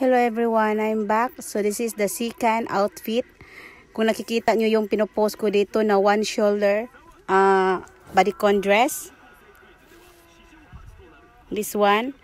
Hello everyone, I'm back. So this is the second outfit. Kung nakikita nyo yung pinopost ko dito na one shoulder uh, bodycon dress. This one.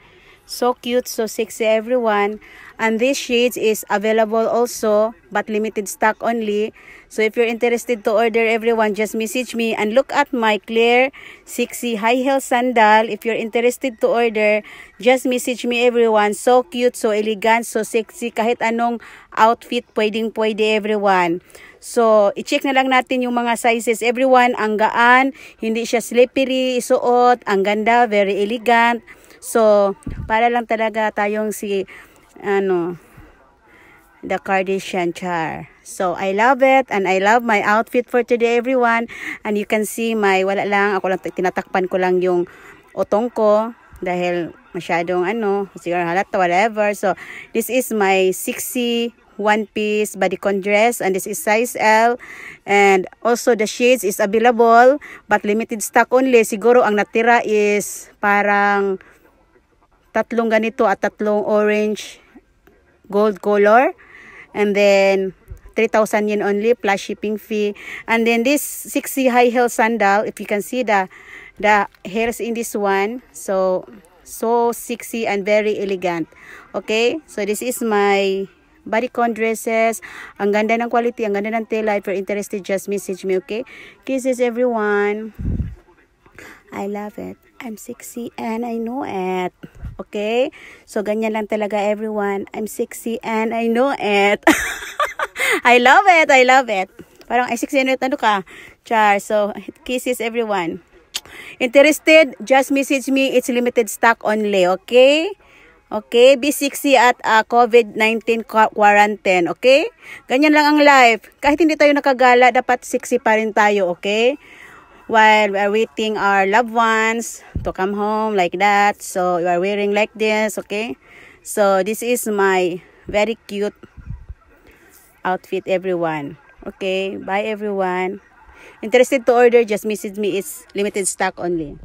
So cute, so sexy everyone. And this shades is available also but limited stock only. So if you're interested to order everyone, just message me and look at my clear sexy high heel sandal. If you're interested to order, just message me everyone. So cute, so elegant, so sexy. Kahit anong outfit, pwedeng pwede everyone. So, i-check na lang natin yung mga sizes. Everyone, ang gaan, hindi siya slippery, isuot, ang ganda, very elegant. So, para lang talaga tayong si, ano, the Kardashian char. So, I love it and I love my outfit for today everyone. And you can see my, wala lang, ako lang, tinatakpan ko lang yung otong ko dahil masyadong ano, siguro halata, whatever. So, this is my 60 one piece bodycon dress and this is size L and also the shades is available but limited stock only siguro ang natira is parang tatlong ganito at tatlong orange gold color and then 3,000 yen only plus shipping fee and then this 60 high heel sandal if you can see the the hairs in this one so so sexy and very elegant okay so this is my bodycon dresses ang ganda ng quality ang ganda ng tela if you're interested just message me okay kisses everyone I love it I'm sexy and I know it Okay? So, ganyan lang talaga everyone. I'm sexy and I know it. I love it. I love it. Parang I'm sexy and it. Ano ka? Char. So, kisses everyone. Interested? Just message me. It's limited stock only. Okay? Okay, be sexy at uh, ah, COVID-19 quarantine, okay? Ganyan lang ang life. Kahit hindi tayo nakagala, dapat sexy pa rin tayo, okay? while we are waiting our loved ones to come home like that so you are wearing like this okay so this is my very cute outfit everyone okay bye everyone interested to order just message me it's limited stock only